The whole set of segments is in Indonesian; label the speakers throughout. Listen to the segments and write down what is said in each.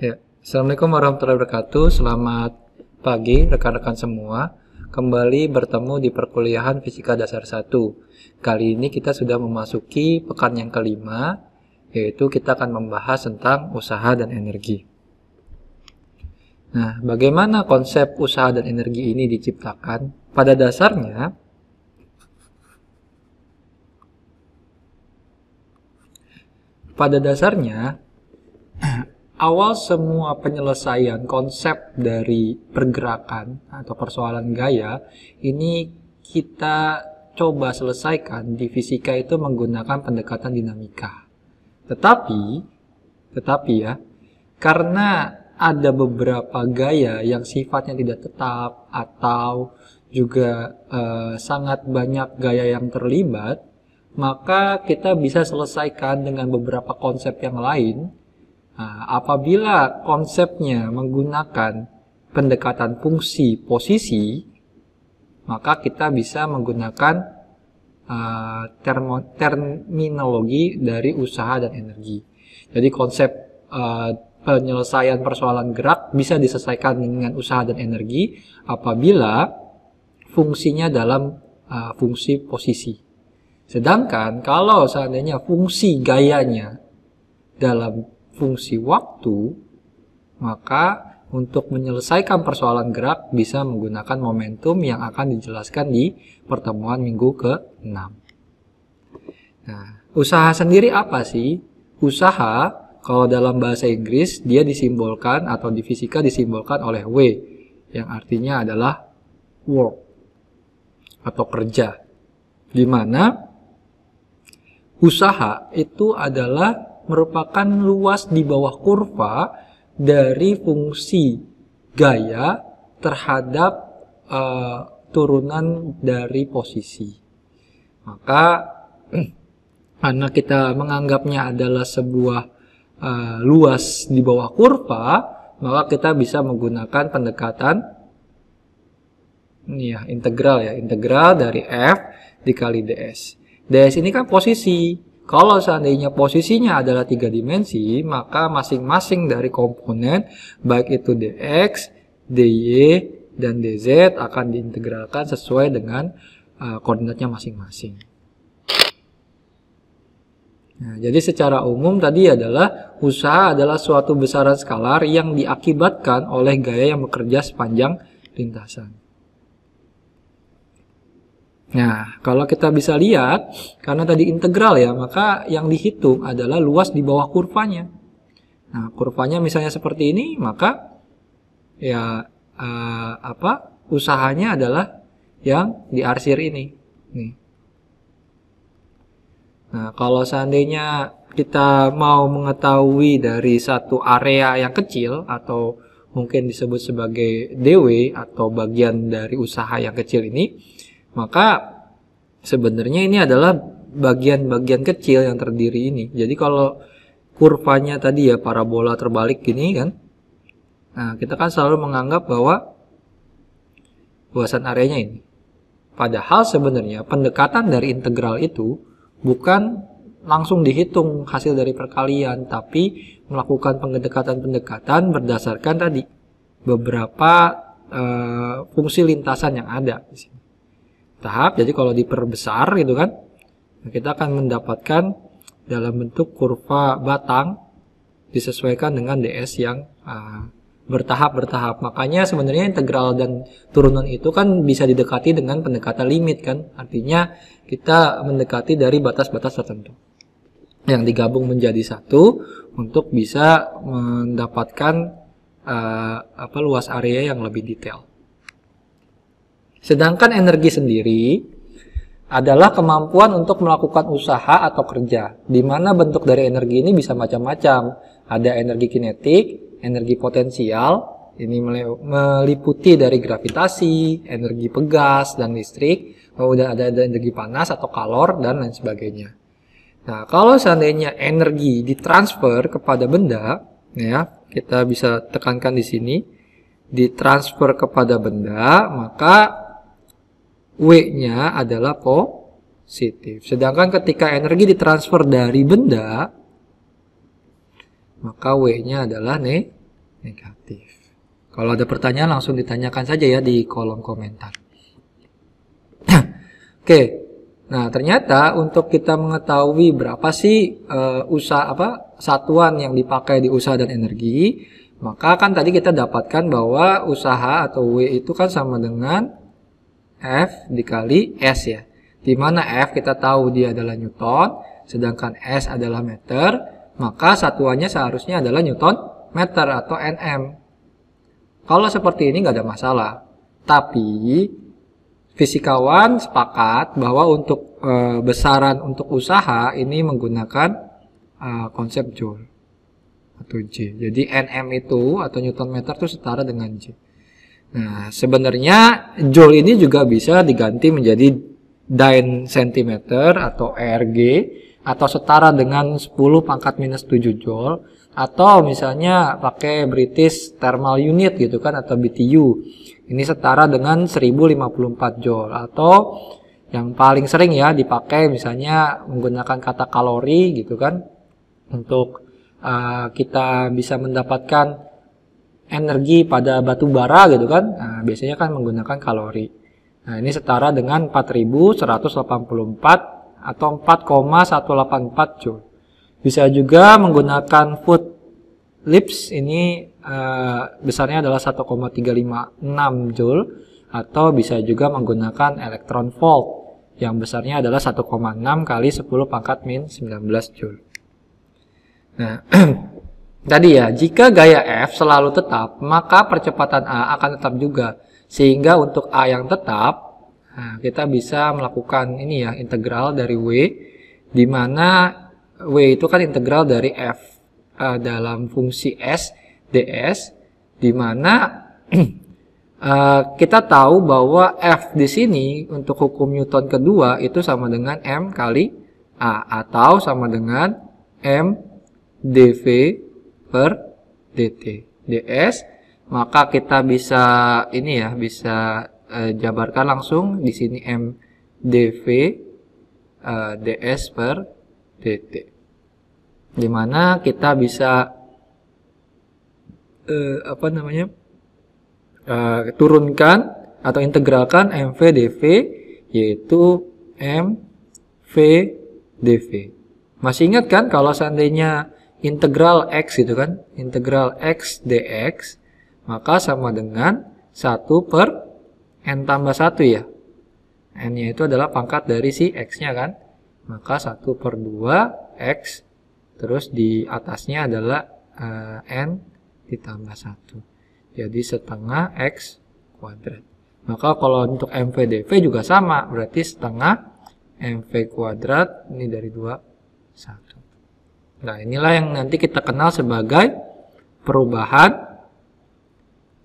Speaker 1: Ya, Assalamualaikum warahmatullahi wabarakatuh. Selamat pagi rekan-rekan semua. Kembali bertemu di perkuliahan Fisika Dasar 1. Kali ini kita sudah memasuki pekan yang kelima, yaitu kita akan membahas tentang usaha dan energi. Nah, bagaimana konsep usaha dan energi ini diciptakan? Pada dasarnya, pada dasarnya awal semua penyelesaian konsep dari pergerakan atau persoalan gaya ini kita coba selesaikan di fisika itu menggunakan pendekatan dinamika. Tetapi, tetapi ya, karena ada beberapa gaya yang sifatnya tidak tetap atau juga eh, sangat banyak gaya yang terlibat, maka kita bisa selesaikan dengan beberapa konsep yang lain Nah, apabila konsepnya menggunakan pendekatan fungsi posisi, maka kita bisa menggunakan uh, termo, terminologi dari usaha dan energi. Jadi konsep uh, penyelesaian persoalan gerak bisa diselesaikan dengan usaha dan energi apabila fungsinya dalam uh, fungsi posisi. Sedangkan kalau seandainya fungsi gayanya dalam fungsi waktu, maka untuk menyelesaikan persoalan gerak bisa menggunakan momentum yang akan dijelaskan di pertemuan minggu ke-6. Nah, usaha sendiri apa sih? Usaha kalau dalam bahasa Inggris dia disimbolkan atau di fisika disimbolkan oleh W yang artinya adalah work atau kerja. Di mana usaha itu adalah merupakan luas di bawah kurva dari fungsi gaya terhadap uh, turunan dari posisi. Maka karena kita menganggapnya adalah sebuah uh, luas di bawah kurva, maka kita bisa menggunakan pendekatan ini ya integral ya integral dari f dikali ds. ds ini kan posisi kalau seandainya posisinya adalah tiga dimensi, maka masing-masing dari komponen, baik itu dx, dy, dan dz akan diintegralkan sesuai dengan uh, koordinatnya masing-masing. Nah, jadi secara umum tadi adalah usaha adalah suatu besaran skalar yang diakibatkan oleh gaya yang bekerja sepanjang lintasan. Nah, kalau kita bisa lihat, karena tadi integral ya, maka yang dihitung adalah luas di bawah kurvanya. Nah, kurvanya misalnya seperti ini, maka ya eh, apa usahanya adalah yang diarsir ini. Nih. Nah, kalau seandainya kita mau mengetahui dari satu area yang kecil atau mungkin disebut sebagai DW atau bagian dari usaha yang kecil ini, maka sebenarnya ini adalah bagian-bagian kecil yang terdiri ini. Jadi kalau kurvanya tadi ya parabola terbalik gini kan. Nah, kita kan selalu menganggap bahwa luasan areanya ini. Padahal sebenarnya pendekatan dari integral itu bukan langsung dihitung hasil dari perkalian, tapi melakukan pendekatan-pendekatan berdasarkan tadi beberapa e, fungsi lintasan yang ada di sini tahap. Jadi kalau diperbesar gitu kan, kita akan mendapatkan dalam bentuk kurva batang disesuaikan dengan DS yang uh, ah, bertahap bertahap. Makanya sebenarnya integral dan turunan itu kan bisa didekati dengan pendekatan limit kan. Artinya kita mendekati dari batas-batas tertentu yang digabung menjadi satu untuk bisa mendapatkan uh, apa luas area yang lebih detail. Sedangkan energi sendiri adalah kemampuan untuk melakukan usaha atau kerja, di mana bentuk dari energi ini bisa macam-macam. Ada energi kinetik, energi potensial, ini meliputi dari gravitasi, energi pegas dan listrik, kemudian oh, ada, energi panas atau kalor dan lain sebagainya. Nah, kalau seandainya energi ditransfer kepada benda, ya, kita bisa tekankan di sini, ditransfer kepada benda, maka W-nya adalah positif. Sedangkan ketika energi ditransfer dari benda, maka W-nya adalah negatif. Kalau ada pertanyaan langsung ditanyakan saja ya di kolom komentar. Oke. Nah, ternyata untuk kita mengetahui berapa sih uh, usaha apa satuan yang dipakai di usaha dan energi, maka kan tadi kita dapatkan bahwa usaha atau W itu kan sama dengan F dikali S ya. Di mana F kita tahu dia adalah Newton, sedangkan S adalah meter, maka satuannya seharusnya adalah Newton meter atau Nm. Kalau seperti ini nggak ada masalah. Tapi fisikawan sepakat bahwa untuk e, besaran untuk usaha ini menggunakan e, konsep Joule atau J. Jadi Nm itu atau Newton meter itu setara dengan J. Nah, sebenarnya joule ini juga bisa diganti menjadi dyn cm atau ERG atau setara dengan 10 pangkat minus 7 joule atau misalnya pakai British Thermal Unit gitu kan atau BTU. Ini setara dengan 1054 joule atau yang paling sering ya dipakai misalnya menggunakan kata kalori gitu kan untuk uh, kita bisa mendapatkan energi pada batu bara gitu kan nah, biasanya kan menggunakan kalori nah ini setara dengan 4184 atau 4,184 joule bisa juga menggunakan food lips ini uh, besarnya adalah 1,356 joule atau bisa juga menggunakan electron volt yang besarnya adalah 1,6 kali 10 pangkat min 19 joule nah Tadi ya, jika gaya F selalu tetap, maka percepatan A akan tetap juga. Sehingga untuk A yang tetap, nah, kita bisa melakukan ini ya, integral dari W, di mana W itu kan integral dari F uh, dalam fungsi S, ds, di mana Uh, kita tahu bahwa F di sini untuk hukum Newton kedua itu sama dengan M kali A atau sama dengan M dV per dt ds maka kita bisa ini ya bisa uh, jabarkan langsung di sini m dv uh, ds per dt dimana kita bisa uh, apa namanya uh, turunkan atau integralkan mv dv yaitu m dv masih ingat kan kalau seandainya integral x itu kan, integral x dx, maka sama dengan 1 per n tambah 1 ya. n-nya itu adalah pangkat dari si x-nya kan. Maka 1 per 2 x, terus di atasnya adalah uh, n ditambah 1. Jadi setengah x kuadrat. Maka kalau untuk mv dv juga sama, berarti setengah MV kuadrat, ini dari 2, 1. Nah, inilah yang nanti kita kenal sebagai perubahan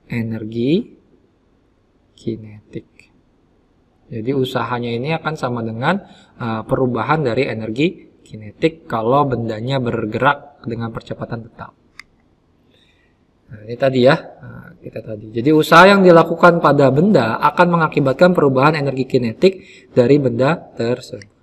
Speaker 1: energi kinetik. Jadi usahanya ini akan sama dengan uh, perubahan dari energi kinetik kalau bendanya bergerak dengan percepatan tetap. Nah, ini tadi ya, eh, kita tadi. Jadi usaha yang dilakukan pada benda akan mengakibatkan perubahan energi kinetik dari benda tersebut.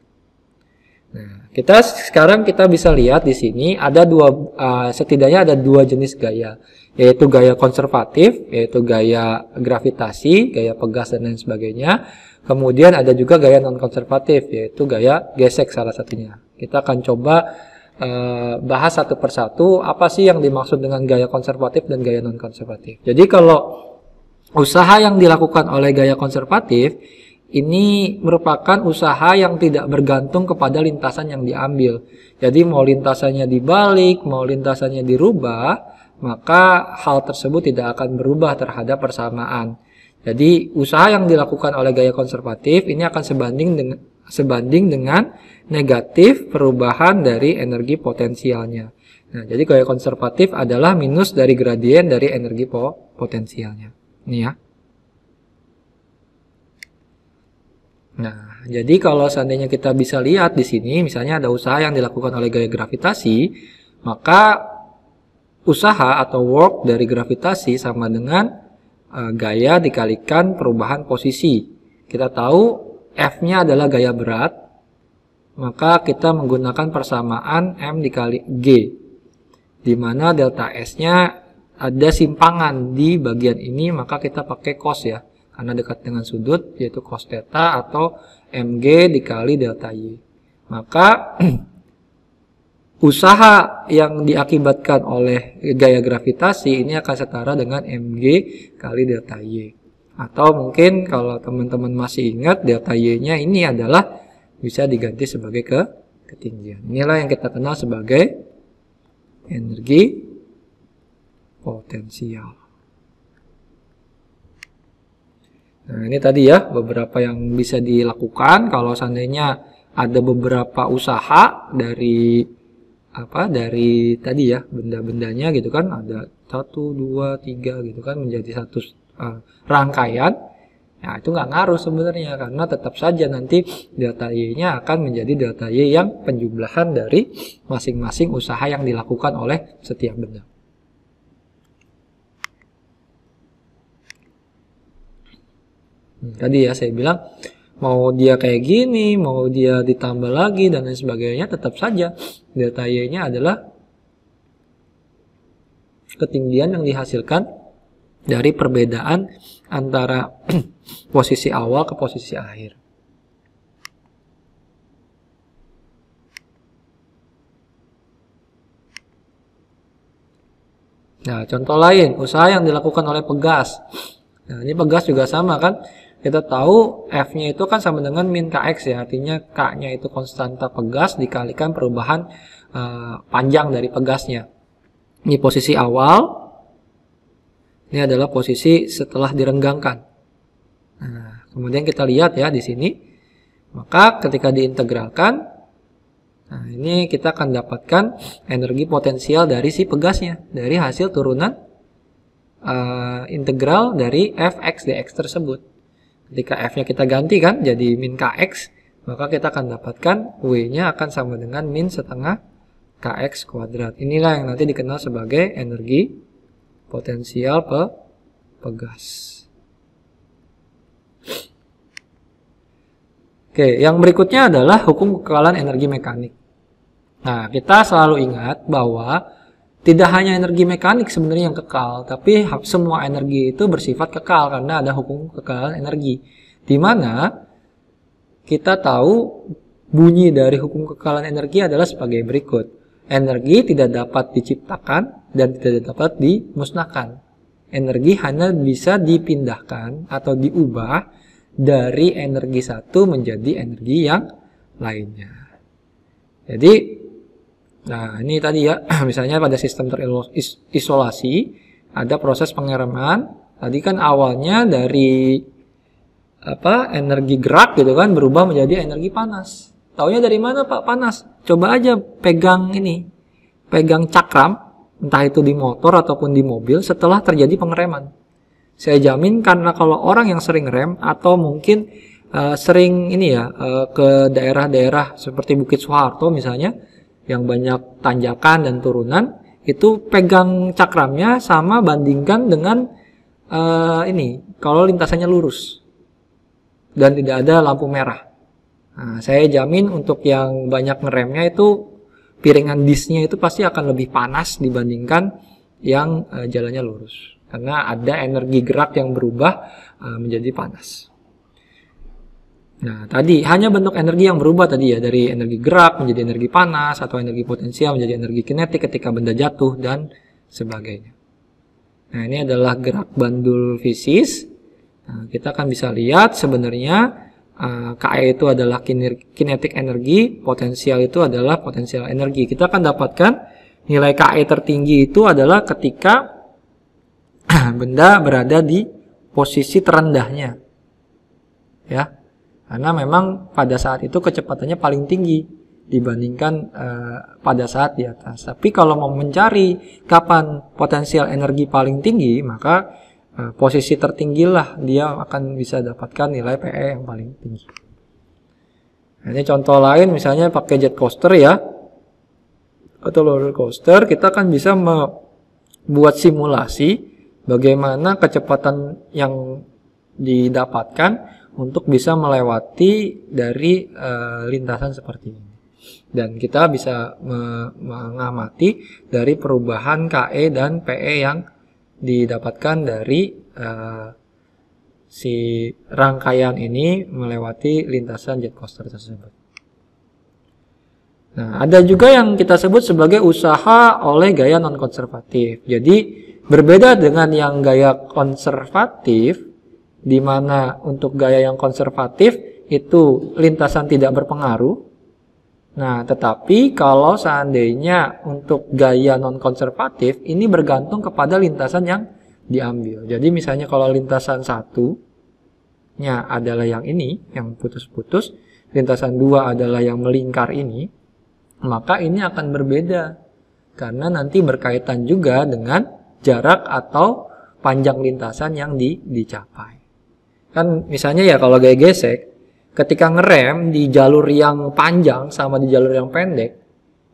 Speaker 1: Nah, kita sekarang kita bisa lihat di sini ada dua uh, setidaknya ada dua jenis gaya, yaitu gaya konservatif, yaitu gaya gravitasi, gaya pegas dan lain sebagainya. Kemudian ada juga gaya non konservatif, yaitu gaya gesek salah satunya. Kita akan coba uh, bahas satu persatu apa sih yang dimaksud dengan gaya konservatif dan gaya non konservatif. Jadi kalau usaha yang dilakukan oleh gaya konservatif ini merupakan usaha yang tidak bergantung kepada lintasan yang diambil. Jadi mau lintasannya dibalik, mau lintasannya dirubah, maka hal tersebut tidak akan berubah terhadap persamaan. Jadi usaha yang dilakukan oleh gaya konservatif ini akan sebanding dengan sebanding dengan negatif perubahan dari energi potensialnya. Nah, jadi gaya konservatif adalah minus dari gradien dari energi potensialnya. Ini ya. Nah, jadi kalau seandainya kita bisa lihat di sini, misalnya ada usaha yang dilakukan oleh gaya gravitasi, maka usaha atau work dari gravitasi sama dengan uh, gaya dikalikan perubahan posisi. Kita tahu F-nya adalah gaya berat, maka kita menggunakan persamaan M dikali G, di mana delta S-nya ada simpangan di bagian ini, maka kita pakai cos ya karena dekat dengan sudut yaitu cos theta atau mg dikali delta y. Maka usaha yang diakibatkan oleh gaya gravitasi ini akan setara dengan mg kali delta y. Atau mungkin kalau teman-teman masih ingat delta y-nya ini adalah bisa diganti sebagai ke ketinggian. Inilah yang kita kenal sebagai energi potensial. Nah, ini tadi ya beberapa yang bisa dilakukan kalau seandainya ada beberapa usaha dari apa dari tadi ya benda-bendanya gitu kan ada satu dua tiga gitu kan menjadi satu uh, rangkaian nah itu nggak ngaruh sebenarnya karena tetap saja nanti data Y-nya akan menjadi data Y yang penjumlahan dari masing-masing usaha yang dilakukan oleh setiap benda Hmm. Tadi ya saya bilang mau dia kayak gini, mau dia ditambah lagi dan lain sebagainya, tetap saja delta y-nya adalah ketinggian yang dihasilkan dari perbedaan antara posisi awal ke posisi akhir. Nah, contoh lain, usaha yang dilakukan oleh pegas. Nah, ini pegas juga sama kan? Kita tahu F-nya itu kan sama dengan min KX ya, artinya K-nya itu konstanta pegas dikalikan perubahan uh, panjang dari pegasnya. Ini posisi awal, ini adalah posisi setelah direnggangkan. Nah, kemudian kita lihat ya di sini, maka ketika diintegralkan, nah ini kita akan dapatkan energi potensial dari si pegasnya, dari hasil turunan uh, integral dari fx dx tersebut. Ketika f-nya kita ganti kan jadi min kx, maka kita akan dapatkan w-nya akan sama dengan min setengah kx kuadrat. Inilah yang nanti dikenal sebagai energi potensial pe pegas. Oke, yang berikutnya adalah hukum kekekalan energi mekanik. Nah, kita selalu ingat bahwa tidak hanya energi mekanik sebenarnya yang kekal, tapi semua energi itu bersifat kekal karena ada hukum kekal energi. Di mana kita tahu bunyi dari hukum kekalan energi adalah sebagai berikut. Energi tidak dapat diciptakan dan tidak dapat dimusnahkan. Energi hanya bisa dipindahkan atau diubah dari energi satu menjadi energi yang lainnya. Jadi Nah, ini tadi ya, misalnya pada sistem terisolasi ada proses pengereman. Tadi kan awalnya dari apa energi gerak gitu kan berubah menjadi energi panas. Taunya dari mana Pak panas? Coba aja pegang ini, pegang cakram, entah itu di motor ataupun di mobil setelah terjadi pengereman. Saya jamin karena kalau orang yang sering rem atau mungkin uh, sering ini ya uh, ke daerah-daerah seperti Bukit Soeharto misalnya, yang banyak tanjakan dan turunan itu pegang cakramnya sama bandingkan dengan uh, ini kalau lintasannya lurus dan tidak ada lampu merah. Nah, saya jamin untuk yang banyak ngeremnya itu piringan disnya itu pasti akan lebih panas dibandingkan yang uh, jalannya lurus karena ada energi gerak yang berubah uh, menjadi panas. Nah, tadi hanya bentuk energi yang berubah tadi ya dari energi gerak menjadi energi panas atau energi potensial menjadi energi kinetik ketika benda jatuh dan sebagainya. Nah, ini adalah gerak bandul fisis. Nah, kita akan bisa lihat sebenarnya uh, eh, KE itu adalah kinetik energi, potensial itu adalah potensial energi. Kita akan dapatkan nilai KE tertinggi itu adalah ketika benda berada di posisi terendahnya. Ya, karena memang pada saat itu kecepatannya paling tinggi dibandingkan uh, pada saat di atas. Tapi kalau mau mencari kapan potensial energi paling tinggi, maka uh, posisi tertinggilah dia akan bisa dapatkan nilai PE yang paling tinggi. Nah, ini contoh lain misalnya pakai jet coaster ya atau roller coaster, kita akan bisa membuat simulasi bagaimana kecepatan yang didapatkan untuk bisa melewati dari e, lintasan seperti ini. Dan kita bisa me mengamati dari perubahan KE dan PE yang didapatkan dari uh, si rangkaian ini melewati lintasan jet coaster tersebut. Nah, ada juga yang kita sebut sebagai usaha oleh gaya non konservatif. Jadi, berbeda dengan yang gaya konservatif, di mana untuk gaya yang konservatif itu lintasan tidak berpengaruh. Nah, tetapi kalau seandainya untuk gaya non-konservatif ini bergantung kepada lintasan yang diambil. Jadi misalnya kalau lintasan satu nya adalah yang ini, yang putus-putus, lintasan dua adalah yang melingkar ini, maka ini akan berbeda karena nanti berkaitan juga dengan jarak atau panjang lintasan yang di, dicapai. Kan misalnya ya kalau gaya gesek, ketika ngerem di jalur yang panjang sama di jalur yang pendek,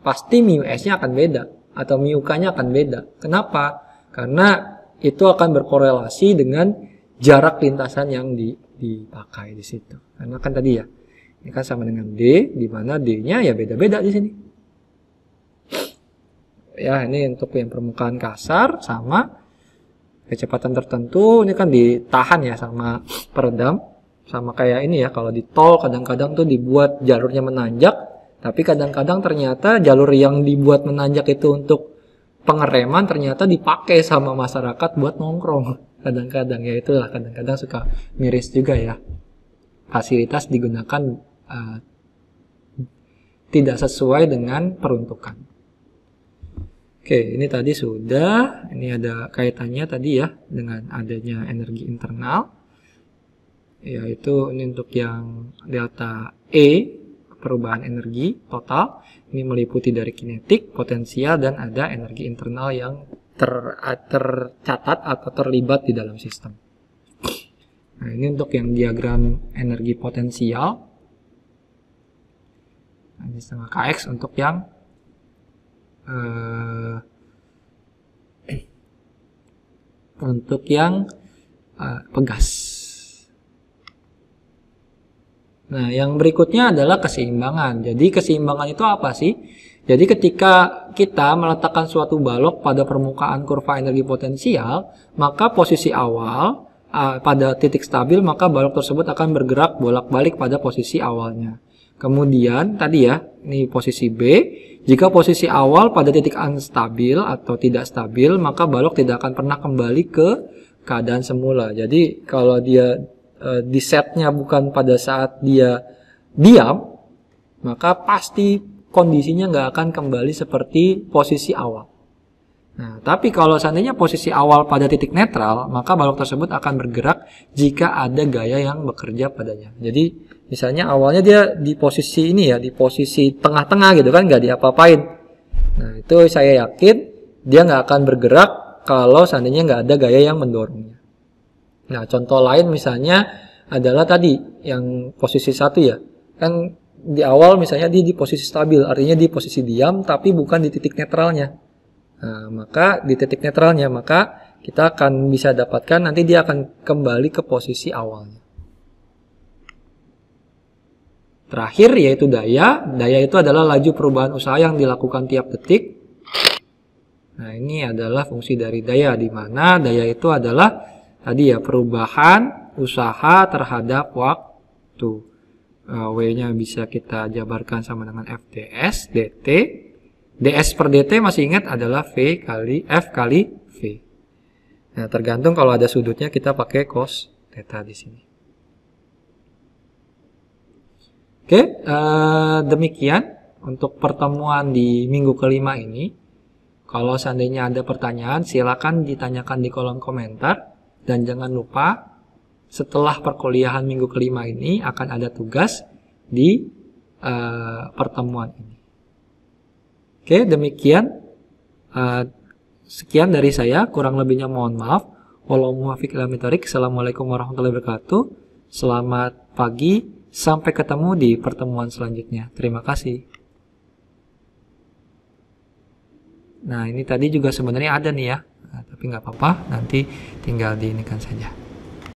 Speaker 1: pasti mu S-nya akan beda atau mu K-nya akan beda. Kenapa? Karena itu akan berkorelasi dengan jarak lintasan yang dipakai di situ. Karena kan tadi ya, ini kan sama dengan D, di mana D-nya ya beda-beda di sini. Ya, ini untuk yang permukaan kasar sama kecepatan tertentu ini kan ditahan ya sama peredam sama kayak ini ya kalau di tol kadang-kadang tuh dibuat jalurnya menanjak tapi kadang-kadang ternyata jalur yang dibuat menanjak itu untuk pengereman ternyata dipakai sama masyarakat buat nongkrong kadang-kadang ya itulah kadang-kadang suka miris juga ya fasilitas digunakan uh, tidak sesuai dengan peruntukan Oke, ini tadi sudah. Ini ada kaitannya tadi ya dengan adanya energi internal. Yaitu ini untuk yang delta E, perubahan energi total. Ini meliputi dari kinetik, potensial, dan ada energi internal yang ter, tercatat atau terlibat di dalam sistem. Nah, ini untuk yang diagram energi potensial. Ini setengah KX untuk yang uh, untuk yang uh, pegas. Nah, yang berikutnya adalah keseimbangan. Jadi keseimbangan itu apa sih? Jadi ketika kita meletakkan suatu balok pada permukaan kurva energi potensial, maka posisi awal uh, pada titik stabil maka balok tersebut akan bergerak bolak-balik pada posisi awalnya. Kemudian tadi ya, ini posisi B, jika posisi awal pada titik unstabil atau tidak stabil, maka balok tidak akan pernah kembali ke keadaan semula. Jadi kalau dia e, di setnya bukan pada saat dia diam, maka pasti kondisinya nggak akan kembali seperti posisi awal. Nah, tapi kalau seandainya posisi awal pada titik netral, maka balok tersebut akan bergerak jika ada gaya yang bekerja padanya. Jadi Misalnya awalnya dia di posisi ini ya, di posisi tengah-tengah gitu kan, nggak diapa-apain. Nah itu saya yakin dia nggak akan bergerak kalau seandainya nggak ada gaya yang mendorongnya. Nah contoh lain misalnya adalah tadi yang posisi satu ya, kan di awal misalnya dia di posisi stabil, artinya di posisi diam tapi bukan di titik netralnya. Nah, maka di titik netralnya maka kita akan bisa dapatkan nanti dia akan kembali ke posisi awalnya. Terakhir yaitu daya. Daya itu adalah laju perubahan usaha yang dilakukan tiap detik. Nah, ini adalah fungsi dari daya di mana daya itu adalah tadi ya perubahan usaha terhadap waktu. Eh, W-nya bisa kita jabarkan sama dengan FTS, DT. DS per DT masih ingat adalah V kali F kali V. Nah, tergantung kalau ada sudutnya kita pakai cos theta di sini. Oke, uh, demikian untuk pertemuan di minggu kelima ini. Kalau seandainya ada pertanyaan, silakan ditanyakan di kolom komentar. Dan jangan lupa, setelah perkuliahan minggu kelima ini akan ada tugas di uh, pertemuan ini. Oke, demikian. Uh, sekian dari saya, kurang lebihnya mohon maaf. Wallahu muwafiq Assalamualaikum warahmatullahi wabarakatuh. Selamat pagi Sampai ketemu di pertemuan selanjutnya. Terima kasih. Nah, ini tadi juga sebenarnya ada nih ya. Nah, tapi nggak apa-apa, nanti tinggal diinikan saja.